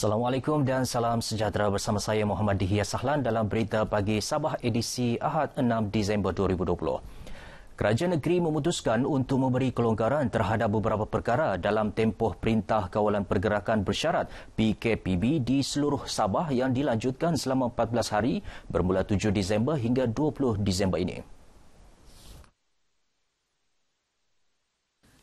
Assalamualaikum dan salam sejahtera bersama saya Muhammad Dihya Sahlan dalam berita pagi Sabah edisi Ahad 6 Disember 2020. Kerajaan negeri memutuskan untuk memberi kelonggaran terhadap beberapa perkara dalam tempoh Perintah Kawalan Pergerakan Bersyarat PKPB di seluruh Sabah yang dilanjutkan selama 14 hari bermula 7 Disember hingga 20 Disember ini.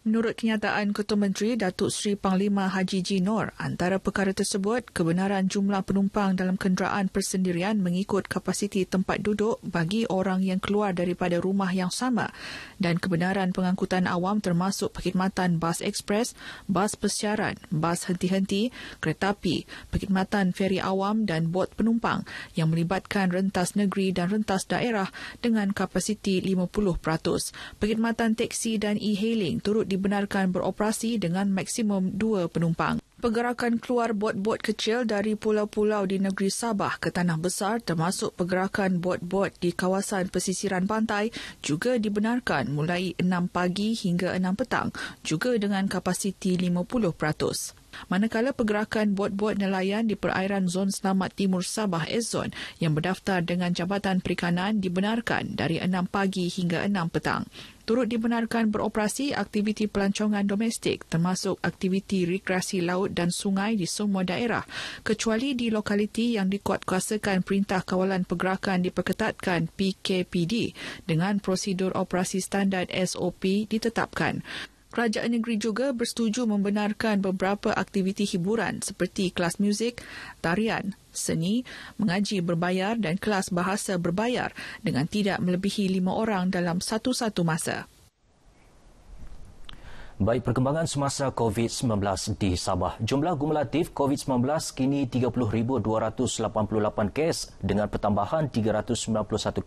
Menurut kenyataan Ketua Menteri Datuk Seri Panglima Haji Jinor, antara perkara tersebut, kebenaran jumlah penumpang dalam kenderaan persendirian mengikut kapasiti tempat duduk bagi orang yang keluar daripada rumah yang sama dan kebenaran pengangkutan awam termasuk perkhidmatan bas ekspres, bas persiaran, bas henti-henti, kereta api, perkhidmatan feri awam dan bot penumpang yang melibatkan rentas negeri dan rentas daerah dengan kapasiti 50%. Perkhidmatan teksi dan e-hailing turut di dibenarkan beroperasi dengan maksimum dua penumpang. Pergerakan keluar bot-bot kecil dari pulau-pulau di negeri Sabah ke Tanah Besar termasuk pergerakan bot-bot di kawasan pesisiran pantai juga dibenarkan mulai 6 pagi hingga 6 petang juga dengan kapasiti 50%. Manakala pergerakan bot-bot nelayan di perairan zon selamat timur Sabah Eszon yang berdaftar dengan Jabatan Perikanan dibenarkan dari 6 pagi hingga 6 petang. Turut dibenarkan beroperasi aktiviti pelancongan domestik termasuk aktiviti rekreasi laut dan sungai di semua daerah kecuali di lokaliti yang dikuatkuasakan Perintah Kawalan Pergerakan diperketatkan PKPD dengan prosedur operasi standar SOP ditetapkan kerajaan negeri juga bersetuju membenarkan beberapa aktiviti hiburan seperti kelas muzik, tarian, seni, mengaji berbayar dan kelas bahasa berbayar dengan tidak melebihi lima orang dalam satu-satu masa. Baik perkembangan semasa COVID-19 di Sabah. Jumlah kumulatif COVID-19 kini 30,288 kes dengan pertambahan 391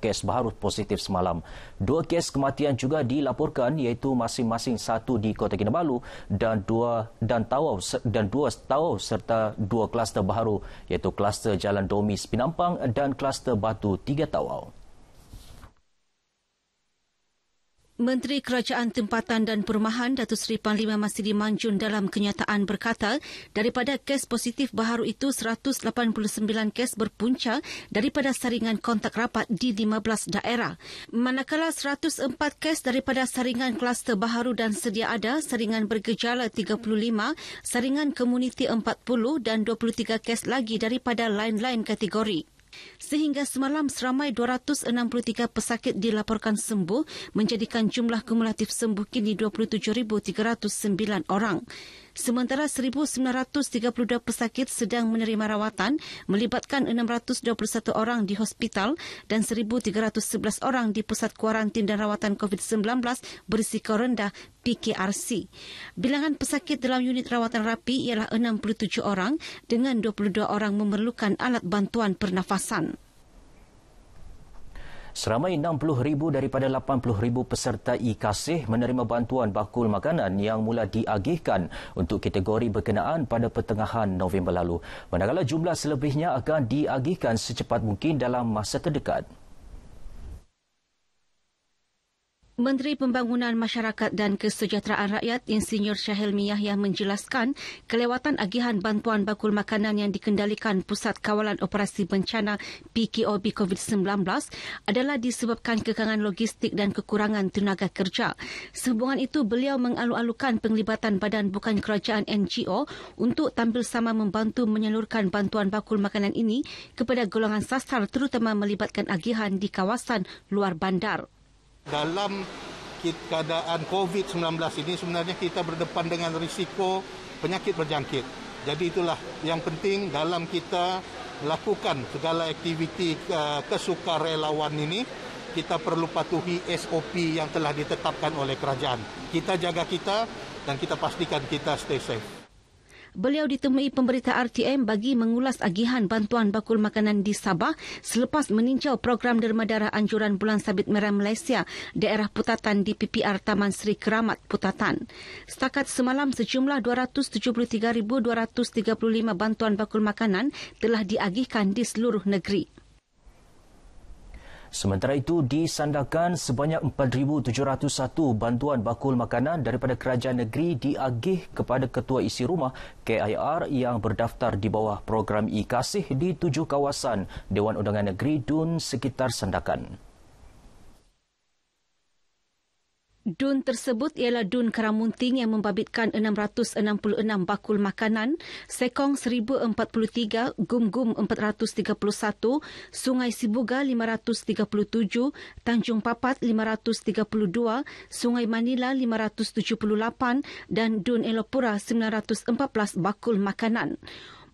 kes baru positif semalam. Dua kes kematian juga dilaporkan iaitu masing-masing satu di Kota Kinabalu dan dua dan Tawau dan dua Tawau serta dua kluster baru iaitu kluster Jalan Domi Sepinampang dan kluster Batu Tiga Tawau. Menteri Kerajaan Tempatan dan Perumahan Datuk Seri Panglima masih dimanjun dalam kenyataan berkata daripada kes positif baharu itu 189 kes berpunca daripada saringan kontak rapat di 15 daerah. Manakala 104 kes daripada saringan kluster baharu dan sedia ada, saringan bergejala 35, saringan komuniti 40 dan 23 kes lagi daripada lain-lain kategori. Sehingga semalam seramai 263 pesakit dilaporkan sembuh menjadikan jumlah kumulatif sembuh kini 27309 orang sementara 1932 pesakit sedang menerima rawatan melibatkan 621 orang di hospital dan 1311 orang di pusat kuarantin dan rawatan COVID-19 berisiko rendah PKRC. Bilangan pesakit dalam unit rawatan rapi ialah 67 orang dengan 22 orang memerlukan alat bantuan pernafasan. Seramai 60,000 daripada 80,000 peserta IKASIH menerima bantuan bakul makanan yang mula diagihkan untuk kategori berkenaan pada pertengahan November lalu. Manakala jumlah selebihnya akan diagihkan secepat mungkin dalam masa terdekat. Menteri Pembangunan Masyarakat dan Kesejahteraan Rakyat Insinyur Syahilmi yang menjelaskan kelewatan agihan bantuan bakul makanan yang dikendalikan Pusat Kawalan Operasi Bencana PKOB COVID-19 adalah disebabkan kekangan logistik dan kekurangan tenaga kerja. Sehubungan itu, beliau mengalu-alukan penglibatan badan bukan kerajaan NGO untuk tampil sama membantu menyalurkan bantuan bakul makanan ini kepada golongan sastar terutama melibatkan agihan di kawasan luar bandar dalam keadaan COVID-19 ini sebenarnya kita berdepan dengan risiko penyakit berjangkit. Jadi itulah yang penting dalam kita lakukan segala aktiviti eh, kesukarelawan ini kita perlu patuhi SOP yang telah ditetapkan oleh kerajaan. Kita jaga kita dan kita pastikan kita stay safe beliau ditemui pemberita RTM bagi mengulas agihan bantuan bakul makanan di Sabah selepas meninjau program derma darah anjuran Bulan Sabit Merah Malaysia daerah Putatan di PPR Taman Seri Keramat Putatan. Setakat semalam sejumlah 273,235 bantuan bakul makanan telah diagihkan di seluruh negeri. Sementara itu, disandakan sebanyak 4,701 bantuan bakul makanan daripada kerajaan negeri diagih kepada Ketua Isi Rumah KIR yang berdaftar di bawah program IKASIH di tujuh kawasan Dewan Undangan Negeri Dun sekitar Sandakan. Dun tersebut ialah Dun Karamunting yang membabitkan 666 bakul makanan, Sekong 1043, Gum Gum 431, Sungai Sibuga 537, Tanjung Papat 532, Sungai Manila 578 dan Dun Elopura 914 bakul makanan.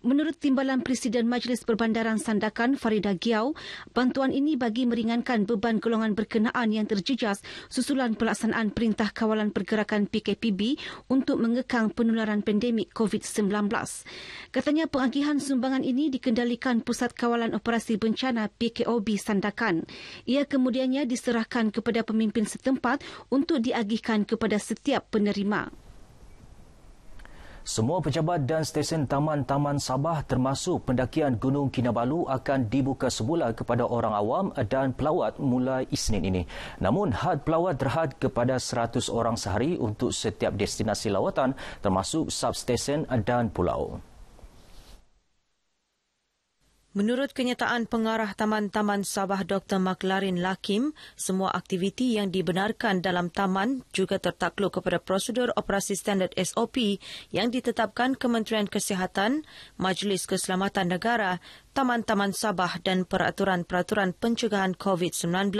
Menurut Timbalan Presiden Majlis Perbandaran Sandakan Farida Giau, bantuan ini bagi meringankan beban golongan berkenaan yang terjejas susulan pelaksanaan Perintah Kawalan Pergerakan PKPB untuk mengekang penularan pandemik COVID-19. Katanya pengagihan sumbangan ini dikendalikan Pusat Kawalan Operasi Bencana PKOB Sandakan. Ia kemudiannya diserahkan kepada pemimpin setempat untuk diagihkan kepada setiap penerima. Semua pejabat dan stesen Taman-Taman Sabah termasuk pendakian Gunung Kinabalu akan dibuka semula kepada orang awam dan pelawat mulai Isnin ini. Namun, had pelawat terhad kepada 100 orang sehari untuk setiap destinasi lawatan termasuk substesen dan pulau. Menurut kenyataan pengarah Taman-Taman Sabah Dr. Maklarin Lakim, semua aktiviti yang dibenarkan dalam taman juga tertakluk kepada prosedur operasi standard SOP yang ditetapkan Kementerian Kesihatan, Majlis Keselamatan Negara, Taman-Taman Sabah dan Peraturan-Peraturan Pencegahan COVID-19.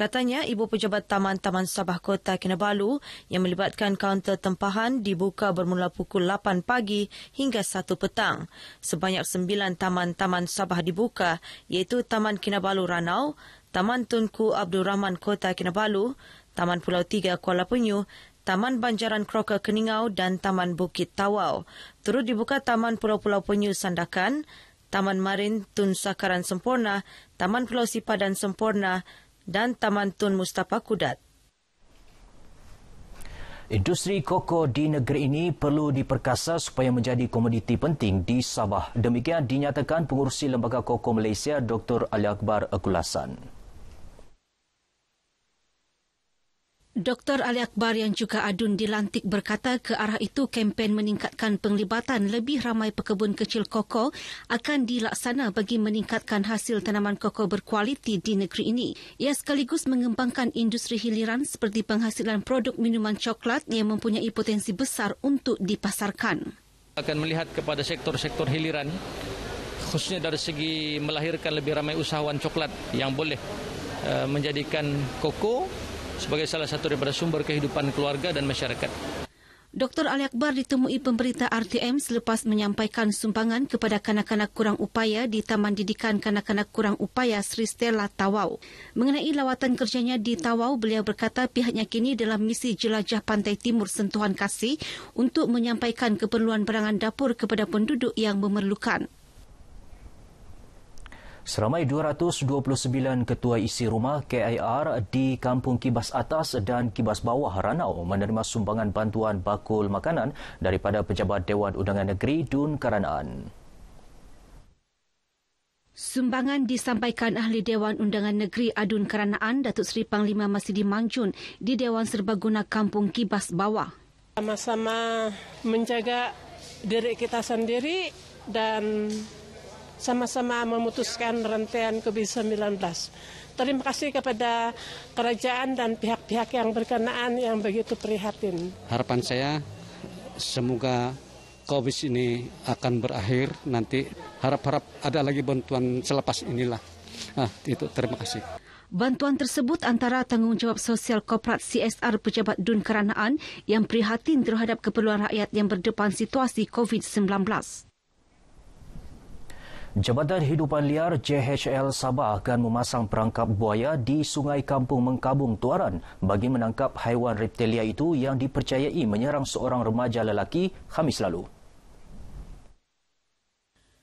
Katanya, Ibu Pejabat Taman Taman Sabah Kota Kinabalu yang melibatkan kaunter tempahan dibuka bermula pukul 8 pagi hingga 1 petang. Sebanyak 9 taman-taman Sabah dibuka iaitu Taman Kinabalu Ranau, Taman Tunku Abdul Rahman Kota Kinabalu, Taman Pulau Tiga Kuala Penyu, Taman Banjaran Kroker Keningau dan Taman Bukit Tawau. Terus dibuka Taman Pulau-Pulau Penyu Sandakan, Taman Marin Tun Sakaran Semporna, Taman Pulau Sipadan Semporna dan Taman Tun Mustafa Kudat. Industri koko di negeri ini perlu diperkasa supaya menjadi komoditi penting di Sabah. Demikian dinyatakan pengurusi Lembaga Koko Malaysia Dr. Ali Akbar Akulasan. Dr. Ali Akbar yang juga adun dilantik berkata ke arah itu kempen meningkatkan penglibatan lebih ramai pekebun kecil koko akan dilaksana bagi meningkatkan hasil tanaman koko berkualiti di negeri ini. Ia sekaligus mengembangkan industri hiliran seperti penghasilan produk minuman coklat yang mempunyai potensi besar untuk dipasarkan. Akan melihat kepada sektor-sektor hiliran khususnya dari segi melahirkan lebih ramai usahawan coklat yang boleh eh, menjadikan koko sebagai salah satu daripada sumber kehidupan keluarga dan masyarakat. Dr. Ali Akbar ditemui pemberita RTM selepas menyampaikan sumbangan kepada kanak-kanak kurang upaya di Taman Didikan Kanak-kanak Kurang Upaya Sri Stella Tawau. Mengenai lawatan kerjanya di Tawau, beliau berkata pihaknya kini dalam misi jelajah Pantai Timur Sentuhan Kasih untuk menyampaikan keperluan berangan dapur kepada penduduk yang memerlukan. Seramai 229 ketua isi rumah KIR di Kampung Kibas Atas dan Kibas Bawah Ranau menerima sumbangan bantuan bakul makanan daripada Pejabat Dewan Undangan Negeri Dun Karanaan. Sumbangan disampaikan Ahli Dewan Undangan Negeri Adun Karanaan Datuk Seri Panglima masih Mangjun di Dewan Serbaguna Kampung Kibas Bawah. Sama-sama menjaga diri kita sendiri dan sama-sama memutuskan rantaian COVID-19. Terima kasih kepada kerajaan dan pihak-pihak yang berkenaan yang begitu prihatin. Harapan saya semoga COVID ini akan berakhir nanti. Harap-harap ada lagi bantuan selepas inilah. Nah, itu terima kasih. Bantuan tersebut antara tanggungjawab sosial korporat CSR pejabat DUN Keranaan yang prihatin terhadap keperluan rakyat yang berdepan situasi COVID-19. Jabatan Hidupan Liar JHL Sabah akan memasang perangkap buaya di Sungai Kampung Mengkabung Tuaran bagi menangkap haiwan reptilia itu yang dipercayai menyerang seorang remaja lelaki Khamis lalu.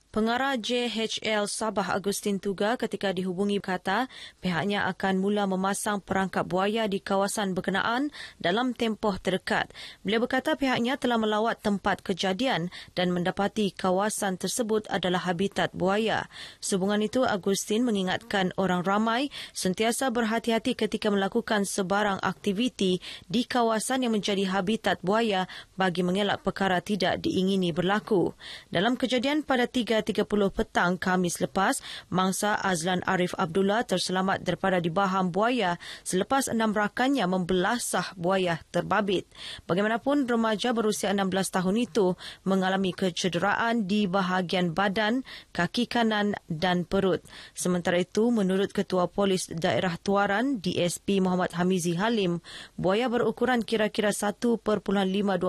Pengarah JHL Sabah Agustin Tuga ketika dihubungi kata pihaknya akan mula memasang perangkap buaya di kawasan berkenaan dalam tempoh terdekat. Beliau berkata pihaknya telah melawat tempat kejadian dan mendapati kawasan tersebut adalah habitat buaya. Sehubungan itu Agustin mengingatkan orang ramai sentiasa berhati-hati ketika melakukan sebarang aktiviti di kawasan yang menjadi habitat buaya bagi mengelak perkara tidak diingini berlaku. Dalam kejadian pada tiga. 3.30 petang Kamis lepas, mangsa Azlan Arif Abdullah terselamat daripada dibaham buaya selepas enam rakannya membelah sah buaya terbabit. Bagaimanapun, remaja berusia 16 tahun itu mengalami kecederaan di bahagian badan, kaki kanan dan perut. Sementara itu, menurut Ketua Polis Daerah Tuaran, DSP Muhammad Hamizi Halim, buaya berukuran kira-kira 1.52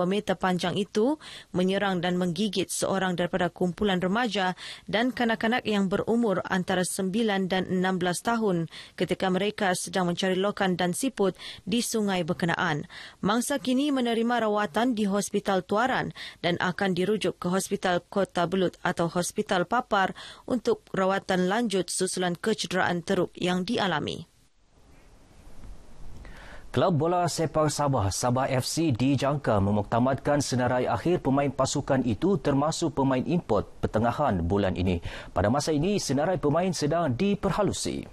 meter panjang itu menyerang dan menggigit seorang daripada kumpulan remaja remaja dan kanak-kanak yang berumur antara 9 dan 16 tahun ketika mereka sedang mencari lokan dan siput di sungai berkenaan. Mangsa kini menerima rawatan di Hospital Tuaran dan akan dirujuk ke Hospital Kota Belut atau Hospital Papar untuk rawatan lanjut susulan kecederaan teruk yang dialami. Klub bola sepak Sabah, Sabah FC dijangka memuktamadkan senarai akhir pemain pasukan itu termasuk pemain import pertengahan bulan ini. Pada masa ini, senarai pemain sedang diperhalusi.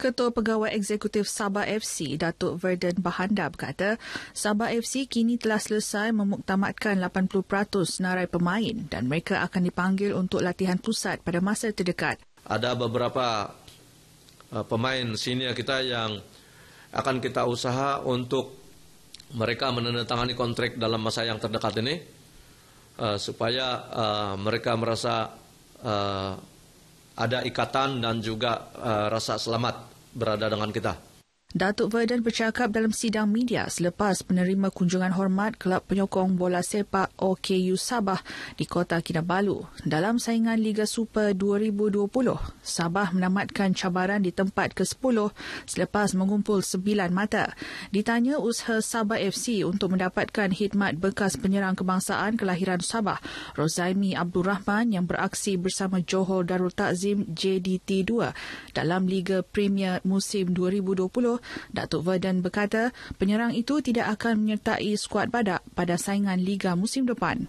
Ketua Pegawai Eksekutif Sabah FC, Datuk Verden Bahanda berkata, Sabah FC kini telah selesai memuktamadkan 80% senarai pemain dan mereka akan dipanggil untuk latihan pusat pada masa terdekat. Ada beberapa Eh, pemain senior kita yang akan kita usaha untuk mereka menandatangani kontrak dalam masa yang terdekat ini uh, supaya uh, mereka merasa uh, ada ikatan dan juga uh, rasa selamat berada dengan kita. Datuk Verdon bercakap dalam sidang media selepas penerima kunjungan hormat kelab penyokong bola sepak OKU Sabah di Kota Kinabalu. Dalam saingan Liga Super 2020, Sabah menamatkan cabaran di tempat ke-10 selepas mengumpul 9 mata. Ditanya usaha Sabah FC untuk mendapatkan khidmat bekas penyerang kebangsaan kelahiran Sabah, Rozaimi Abdul Rahman yang beraksi bersama Johor Darul Takzim JDT2 dalam Liga Premier musim 2020 Datuk Verdon berkata penyerang itu tidak akan menyertai skuad badak pada saingan Liga musim depan.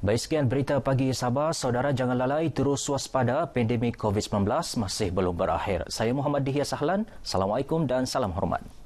Baik sekian berita pagi Sabah. Saudara jangan lalai terus waspada pandemik COVID-19 masih belum berakhir. Saya Muhammad Dihya Sahlan. Assalamualaikum dan salam hormat.